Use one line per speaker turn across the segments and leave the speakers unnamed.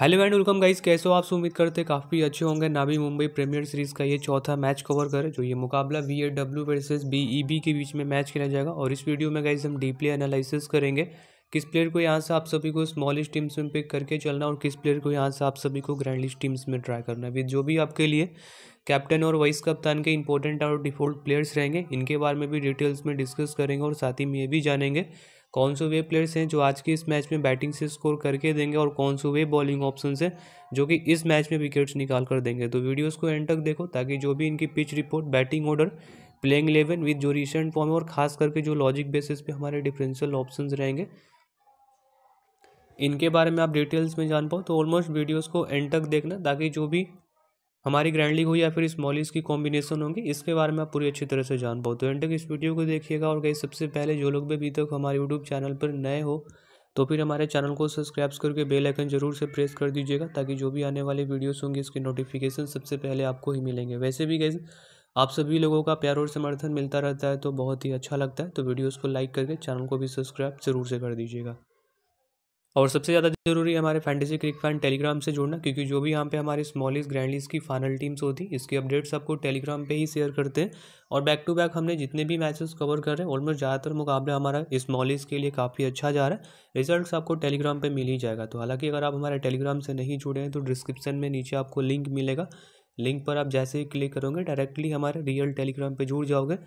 hello and welcome guys कैसे हो आप उम्मीद करते काफ़ी अच्छे होंगे नाभी मुंबई प्रीमियर सीरीज़ का ये चौथा मैच कवर करें जो ये मुकाबला V A W versus B E B के बीच में मैच खेला जाएगा और इस वीडियो में गाइस हम डीपली एनालिसिस करेंगे किस प्लेयर को यहाँ से आप सभी को स्मॉलेस्ट टीम्स में पिक करके चलना और किस प्लेयर को यहाँ से आप सभी को ग्रैंडलिस्ट टीम्स में ट्राई करना है जो भी आपके लिए कैप्टन और वाइस कप्तान के इंपॉर्टेंट और डिफॉल्ट प्लेयर्स रहेंगे इनके बारे में भी डिटेल्स में डिस्कस करेंगे और साथ ही में ये भी जानेंगे कौन से वे प्लेयर्स हैं जो आज के इस मैच में बैटिंग से स्कोर करके देंगे और कौन से वे बॉलिंग ऑप्शन हैं जो कि इस मैच में विकेट्स निकाल कर देंगे तो वीडियोस को एंड तक देखो ताकि जो भी इनकी pitch report batting order playing eleven with जो रिसेंट फॉर्म और खास करके जो लॉजिक बेसिस पे हमारे डिफरेंशियल ऑप्शन रहेंगे इनके बारे में आप डिटेल्स में जान पाओ तो ऑलमोस्ट वीडियोज़ को एंड तक देखना ताकि जो भी हमारी ग्रैंड लीग हो या फिर स्मॉलिस की कॉम्बिनेशन होंगी इसके बारे में आप पूरी अच्छी तरह से जान पाओ तो एंड तक इस वीडियो को देखिएगा और कहीं सबसे पहले जो लोग भी अभी तक हमारे यूट्यूब चैनल पर नए हो तो फिर हमारे चैनल को सब्सक्राइब करके बेल आइकन जरूर से प्रेस कर दीजिएगा ताकि जो भी आने वाले वीडियोस होंगे इसके नोटिफिकेशन सबसे पहले आपको ही मिलेंगे वैसे भी गैस आप सभी लोगों का प्यार और समर्थन मिलता रहता है तो बहुत ही अच्छा लगता है तो वीडियोस को लाइक करके चैनल को भी सब्सक्राइब जरूर से कर दीजिएगा और सबसे ज़्यादा ज़रूरी है हमारे फैंटेसी क्रिक फैन टेलीग्राम से जुड़ना क्योंकि जो भी यहाँ पे हमारे स्मॉलिस्ट ग्रैंडलीस की फाइनल टीम्स होती इसकी अपडेट्स आपको टेलीग्राम पे ही शेयर करते हैं और बैक टू बैक हमने जितने भी मैचेस कवर कर रहे हैं ऑलमोस्ट ज़्यादातर मुकाबला हमारा स्मॉलिस्ट के लिए काफ़ी अच्छा जा रहा है रिजल्ट आपको टेलीग्राम पर मिल ही जाएगा तो हालाँकि अगर आप हमारे टेलीग्राम से नहीं जुड़े हैं तो डिस्क्रिप्शन में नीचे आपको लिंक मिलेगा लिंक पर आप जैसे ही क्लिक करोगे डायरेक्टली हमारे रियल टेलीग्राम पर जुड़ जाओगे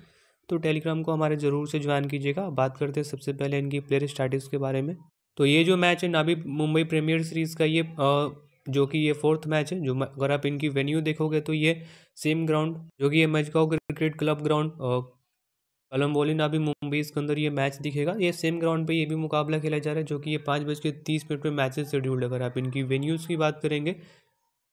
तो टेलीग्राम को हमारे ज़रूर से ज्वाइन कीजिएगा बात करते हैं सबसे पहले इनकी प्लेयर स्टैटिस के बारे में तो ये जो मैच है नाबी मुंबई प्रीमियर सीरीज़ का ये आ, जो कि ये फोर्थ मैच है जो अगर आप इनकी वेन्यू देखोगे तो ये सेम ग्राउंड जो कि ये Mazgaon cricket club ground Kalamboli Navi Mumbai इसके अंदर ये मैच दिखेगा ये सेम ग्राउंड पे ये भी मुकाबला खेला जा रहा है जो कि ये पाँच बज के तीस मिनट पर मैचेज शेड्यूल्ड अगर आप इनकी वेन्यूज़ की बात करेंगे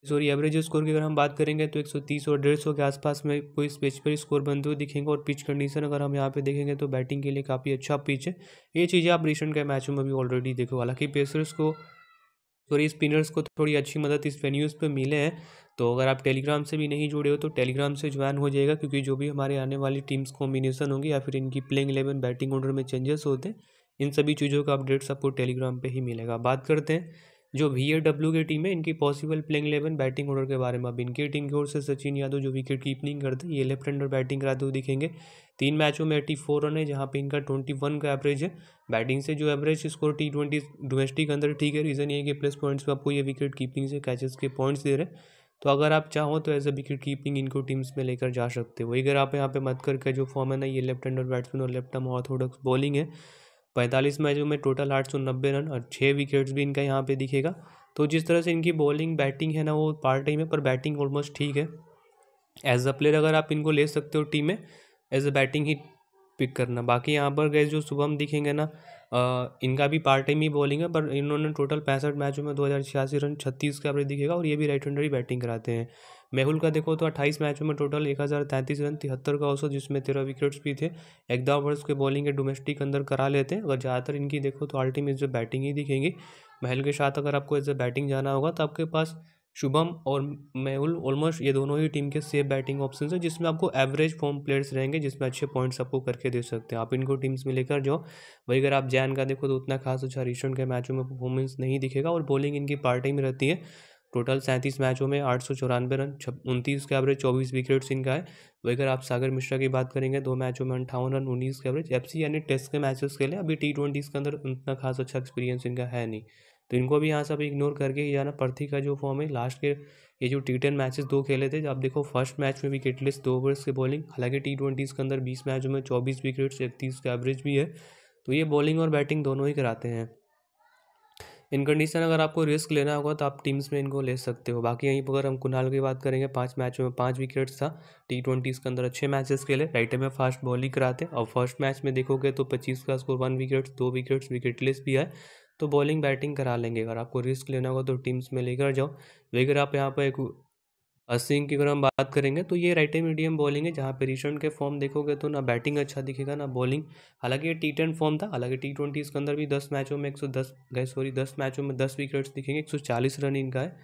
सॉरी एवरेज स्कोर की अगर हम बात करेंगे तो 130 और 150 के आसपास में कोई स्पेस पर स्कोर बनते हुए दिखेंगे और पिच कंडीशन अगर हम यहाँ पे देखेंगे तो बैटिंग के लिए काफ़ी अच्छा पिच है ये चीज़ें आप रिसेंट के मैचों में भी ऑलरेडी देखो हालांकि पेसर्स को सॉरी स्पिनर्स को थोड़ी अच्छी मदद इस वेन्यूज़ पर मिले हैं तो अगर आप टेलीग्राम से भी नहीं जुड़े हो तो टेलीग्राम से ज्वाइन हो जाएगा क्योंकि जो भी हमारे आने वाली टीम्स कॉम्बिनेशन होंगी या फिर इनकी प्लेइंग इलेवन बैटिंग ऑर्डर में चेंजेस होते हैं इन सभी चीज़ों का अपडेट्स आपको टेलीग्राम पर ही मिलेगा बात करते हैं जो वी डब्ल्यू की टीम है इनकी possible playing eleven batting order के बारे में अब इनकी टीम की ओर से सचिन यादव जो विकेट कीपिंग करते हैं ये लेफ्ट हैंडर बैटिंग कराते हुए दिखेंगे तीन मैचों में एट्टी फोर रन है जहाँ पे इनका ट्वेंटी वन का एवरेज है बैटिंग से जो average score T twenty domestic अंदर ठीक है रीज़न ये कि प्लस पॉइंट्स में आपको ये विकेट कीपिंग से कैचेस के पॉइंट्स दे रहे हैं तो अगर आप चाहो तो एज अ विकेट कीपिंग इनको टीम्स में लेकर जा सकते हो अगर आप यहाँ पे मत करके जो फॉर्म है ना ये लेफ्ट हैंडर बैट्समैन और लेफ्ट आर्म ऑर्थोडॉक्स बॉलिंग है पैंतालीस मैचों में टोटल आठ सौ नब्बे रन और छः विकेट्स भी इनका यहाँ पे दिखेगा तो जिस तरह से इनकी बॉलिंग बैटिंग है ना वो पार्ट टाइम है पर बैटिंग ऑलमोस्ट ठीक है एज अ प्लेयर अगर आप इनको ले सकते हो टीम में एज अ बैटिंग ही पिक करना बाकी यहाँ पर गए जो शुभम दिखेंगे ना इनका भी पार्ट टाइम ही बॉलिंग है पर इन्होंने टोटल पैंसठ मैचों में दो हज़ार छियासी रन छत्तीस का एवरेज दिखेगा और ये भी राइट हैंडर ही बैटिंग कराते हैं मेहुल का देखो तो अट्ठाईस मैचों में टोटल एक हज़ार तैंतीस रन तिहत्तर का औसत जिसमें तेरह विकेट्स भी थे एकदा ओवर्स के बॉलिंग के डोमेस्टिक अंदर करा लेते हैं अगर ज़्यादातर इनकी देखो तो अल्टीमेट जो बैटिंग ही दिखेंगी महल के साथ अगर आपको एज ए बैटिंग जाना होगा तो आपके पास शुभम और मेहुल ऑलमोस्ट ये दोनों ही टीम के सेफ बैटिंग ऑप्शन हैं जिसमें आपको एवरेज फॉर्म प्लेयर्स रहेंगे जिसमें अच्छे पॉइंट्स आपको करके दे सकते हैं आप इनको टीम्स में लेकर जाओ वही अगर आप जैन का देखो तो उतना खास अच्छा रिसेंट के मैचों में परफॉर्मेंस नहीं दिखेगा और बॉलिंग इनकी पार्टी में रहती है टोटल सैंतीस मैचों में आठ सौ चौरानवे रन उनतीस के एवरेज चौबीस विकेट्स इनका है वही अगर आप सागर मिश्रा की बात करेंगे दो मैचों में अंठावन रन उन्नीस के एवरेज एफ यानी टेस्ट के मैचेस के लिए अभी टी ट्वेंटीज़ के अंदर उतना खास अच्छा एक्सपीरियंस इनका है नहीं तो इनको भी यहाँ से आप इग्नोर करके जाना पर्थी का जो फॉर्म है लास्ट के ये जो टी टेन मैचेस दो खेले थे आप देखो फर्स्ट मैच में भी केटलिस्ट दो ओवर्स के बॉलिंग हालांकि टी ट्वेंटीज़ के अंदर बीस मैचों में चौबीस विकेट्स इकतीस का एवरेज भी है तो ये बॉलिंग और बैटिंग दोनों ही कराते हैं इन कंडीशन अगर आपको रिस्क लेना होगा तो आप टीम्स में इनको ले सकते हो बाकी यहीं पर अगर हम कुणाल की बात करेंगे पांच मैचों में पांच विकेट्स था टी ट्वेंटीज़ के अंदर अच्छे मैचेस खेले राइट में फास्ट बॉलिंग कराते और फर्स्ट मैच में देखोगे तो पच्चीस का स्कोर वन विकेट्स दो विकेट्स विकेटलेस भी है तो बॉलिंग बैटिंग करा लेंगे अगर आपको रिस्क लेना होगा तो टीम्स में लेकर जाओ लेकिन आप यहाँ पर एक असिंग की अगर हम बात करेंगे तो ये राइट मीडियम बॉलिंग है जहाँ पे रिसेंट के फॉर्म देखोगे तो ना बैटिंग अच्छा दिखेगा ना बॉलिंग हालांकि ये टी टेन फॉर्म था हालांकि टी ट्वेंटी इसके अंदर भी दस मैचों में एक सौ दस गए सॉरी दस मैचों में दस विकेट्स दिखेंगे एक सौ चालीस रन इनका है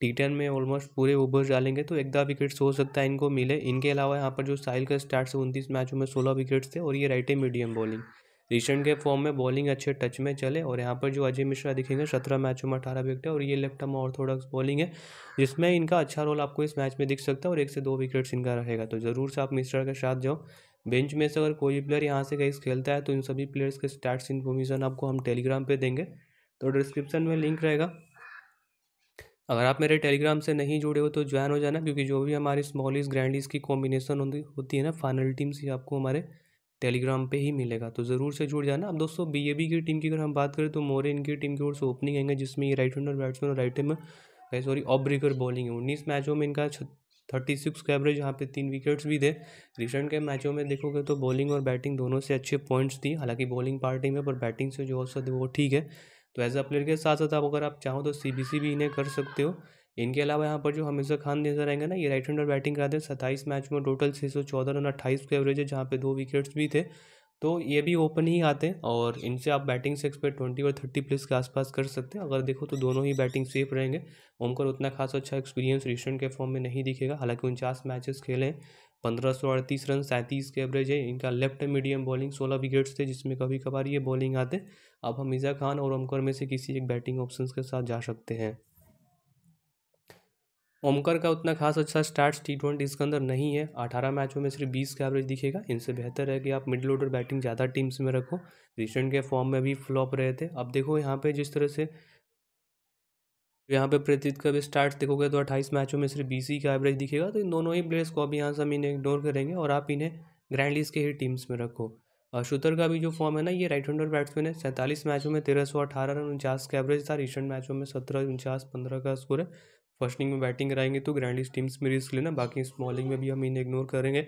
टी टेन में ऑलमोस्ट पूरे ओवर डालेंगे तो एक दा विकेट्स हो सकता है इनको मिले इनके अलावा यहाँ पर जो साइल का स्टार्ट से उनतीस मैचों में सोलह विकेट्स थे और ये राइट मीडियम बॉलिंग रिसेंट के फॉर्म में बॉलिंग अच्छे टच में चले और यहाँ पर जो अजय मिश्रा दिखेंगे सत्रह मैचों में अठारह विकेट है और ये लेफ्ट हम ऑर्थोडॉक्स बॉलिंग है जिसमें इनका अच्छा रोल आपको इस मैच में दिख सकता है और एक से दो विकेट्स इनका रहेगा तो ज़रूर से आप मिश्रा के साथ जाओ बेंच में से अगर कोई प्लेयर यहाँ से कहीं खेलता है तो इन सभी प्लेयर्स के स्टैट्स इन्फॉर्मेशन आपको हम टेलीग्राम पर देंगे तो डिस्क्रिप्शन में लिंक रहेगा अगर आप मेरे टेलीग्राम से नहीं जुड़े हो तो ज्वाइन हो जाना क्योंकि जो भी हमारी स्मॉलिस ग्रैंडिस की कॉम्बिनेशन होती है ना फाइनल टीम्स ही आपको हमारे टेलीग्राम पे ही मिलेगा तो ज़रूर से जुड़ जाना अब दोस्तों बीएबी की टीम की अगर हम बात करें तो मोरे इनकी टीम की ओर से ओपनिंग आएंगे जिसमें ये राइट हैंडर बैट्समैन और right hand sorry off breaker bowling है उन्नीस मैचों में इनका थर्टी सिक्स का एवरेज यहाँ पे तीन विकेट्स भी थे रिसेंट के मैचों में देखोगे तो बॉलिंग और बैटिंग दोनों से अच्छे पॉइंट्स थी हालांकि बॉलिंग पार्टी में पर बैटिंग से जो औसत है वो ठीक है तो एज अ प्लेयर के साथ साथ आप अगर आप चाहो तो सी भी इन्हें कर सकते हो इनके अलावा यहाँ पर जो हमिजा खान नजर आएंगे ना ये राइट हैंडर बैटिंग कराते हैं सत्ताईस मैच में टोटल छः सौ चौदह रन अट्ठाईस के एवरेज है जहाँ पे दो विकेट्स भी थे तो ये भी ओपन ही आते हैं और इनसे आप बैटिंग से एक्सपेक्ट ट्वेंटी और थर्टी प्लस के आसपास कर सकते हैं अगर देखो तो दोनों ही बैटिंग सेफ रहेंगे ओमकर उतना खास अच्छा एक्सपीरियंस रिसेंट के फॉर्म में नहीं दिखेगा हालांकि उनचास मैचेस खेले पंद्रह सौ अड़तीस रन सैंतीस के एवरेज है इनका लेफ्ट मीडियम बॉलिंग सोलह विकेट्स थे जिसमें कभी कभार ये बॉलिंग आते अब हम ईजा खान और ओमकर में से किसी एक बैटिंग ऑप्शन के साथ जा सकते हैं ओमकर का उतना खास अच्छा स्टार्ट टी ट्वेंटी इसके अंदर नहीं है अठारह मैचों में सिर्फ बीस का एवरेज दिखेगा इनसे बेहतर है कि आप मिडिल ऑर्डर बैटिंग ज़्यादा टीम्स में रखो रिसेंट के फॉर्म में भी फ्लॉप रहे थे अब देखो यहाँ पे जिस तरह से यहाँ पे प्रतीत का भी स्टार्ट देखोगे तो अट्ठाईस मैचों में सिर्फ बीस का एवरेज दिखेगा तो इन दोनों ही प्लेयर्स को अभी यहाँ से हम इन्हें इग्नोर करेंगे और आप इन्हें ग्रैंड लीज के ही टीम्स में रखो शुतर का भी जो फॉर्म है ना ये राइट हैंडर बैट्समैन है सैंतालीस मैचों में तेरह सौ अठारह रन उनचास का एवरेज था रिसेंट मैचों में सत्रह उनचास पंद्रह का स्कोर है फर्स्ट इनिंग में बैटिंग कराएंगे तो ग्रैंड टीम्स में रिस्क लेना बाकी इस बॉलिंग में भी हम इन्हें इग्नोर करेंगे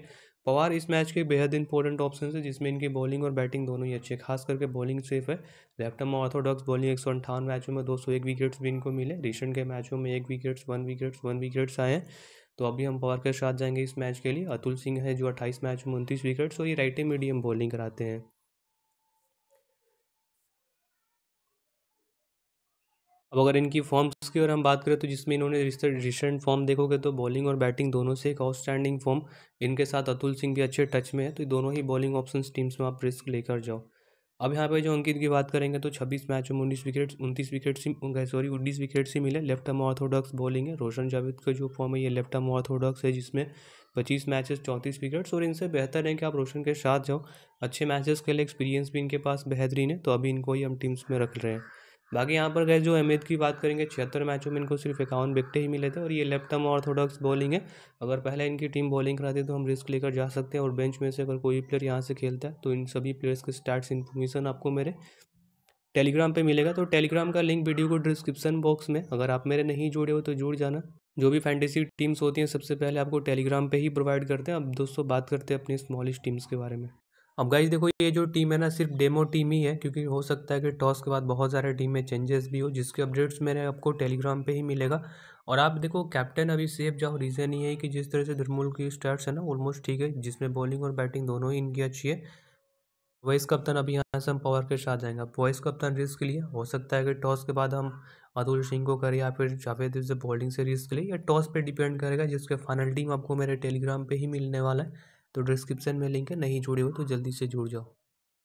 पवार इस मैच के बेहद इंपॉर्टेंट ऑप्शन है जिसमें इनकी बॉलिंग और बैटिंग दोनों ही अच्छी खास करके बॉलिंग सेफ है लेफ्टम ऑर्थोडॉक्स बॉलिंग एक सौ मैचों में दो सौ एक विकेट्स भी इनको मिले रिसेंट के मैचों में एक wickets one wickets one wickets आए हैं तो अभी हम पवार के साथ जाएंगे इस मैच के लिए अतुल सिंह है जो अट्ठाईस मैच में उनतीस विकेट्स और ये राइट मीडियम बॉलिंग कराते हैं अब अगर इनकी फॉर्म्स की अगर हम बात करें तो जिसमें इन्होंने रिसेंट फॉर्म देखोगे तो बॉलिंग और बैटिंग दोनों से एक आउटस्टैंडिंग फॉर्म इनके साथ अतुल सिंह भी अच्छे टच में है तो दोनों ही बॉलिंग ऑप्शन टीम्स में आप रिस्क लेकर जाओ अब यहाँ पे जो अंकित की बात करेंगे तो 26 मैचों में उन्नीस विकेट उनतीस विकेट से सॉरी उन्नीस विकेट से मिले लेफ्ट आर्म ऑर्थोडॉक्स बॉलिंग है रोशन जावेद का जो फॉर्म है ये लेफ्ट आर्म ऑर्थोडॉक्स है जिसमें 25 मैचेस 34 विकेट्स और इनसे बेहतर है कि आप रोशन के साथ जाओ अच्छे मैचेस के लिए एक्सपीरियंस भी इनके पास बेहतरीन है तो अभी इनको ही हम टीम्स में रख रहे हैं बाकी यहाँ पर गए जो अहमद की बात करेंगे छिहत्तर मैचों में इनको सिर्फ इक्यावन विकटे ही मिले थे और ये लेफ्ट आर्म ऑर्थोडॉक्स बॉलिंग है अगर पहले इनकी टीम बॉलिंग कराती तो हम रिस्क लेकर जा सकते हैं और बेंच में से अगर कोई प्लेयर यहाँ से खेलता है तो इन सभी प्लेयर्स के स्टार्ट इन्फॉर्मेशन आपको मेरे टेलीग्राम पर मिलेगा तो टेलीग्राम का लिंक वीडियो को डिस्क्रिप्शन बॉक्स में अगर आप मेरे नहीं जुड़े हो तो जुड़ जाना जो भी फैंटेसी टीम्स होती हैं सबसे पहले आपको टेलीग्राम पर ही प्रोवाइड करते हैं अब दोस्तों बात करते हैं अपनी स्मॉलिश टीम्स के बारे में अब गाइज देखो ये जो टीम है ना सिर्फ डेमो टीम ही है क्योंकि हो सकता है कि टॉस के बाद बहुत सारे टीम में चेंजेस भी हो जिसके अपडेट्स मेरे आपको टेलीग्राम पे ही मिलेगा और आप देखो कैप्टन अभी सेफ जाओ रीज़न ये है कि जिस तरह से धुरमुल की स्टार्ट है ना ऑलमोस्ट ठीक है जिसमें बॉलिंग और बैटिंग दोनों ही इनकी अच्छी है वॉइस कप्तान अभी यहाँ से हम पावर के साथ जाएंगे अब वॉइस कप्तान रिस्क लिए हो सकता है कि टॉस के बाद हम अतुल सिंह को करें या फिर जावेद से बॉलिंग से रिस्क लिए या टॉस पे डिपेंड करेगा जिसके फाइनल टीम आपको मेरे टेलीग्राम पे ही मिलने वाला है तो डिस्क्रिप्शन में लिंक है नहीं जुड़े हो तो जल्दी से जुड़ जाओ